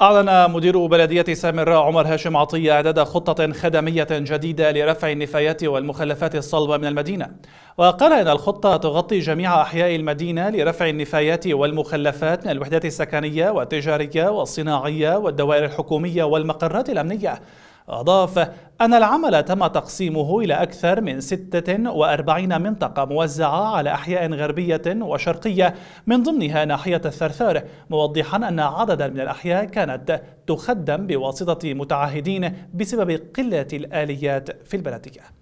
أعلن مدير بلدية سامراء عمر هاشم عطية إعداد خطة خدمية جديدة لرفع النفايات والمخلفات الصلبة من المدينة وقال إن الخطة تغطي جميع أحياء المدينة لرفع النفايات والمخلفات من الوحدات السكنية والتجارية والصناعية والدوائر الحكومية والمقرات الأمنية أضاف أن العمل تم تقسيمه إلى أكثر من 46 منطقة موزعة على أحياء غربية وشرقية من ضمنها ناحية الثرثار موضحا أن عددا من الأحياء كانت تخدم بواسطة متعهدين بسبب قلة الآليات في البلدية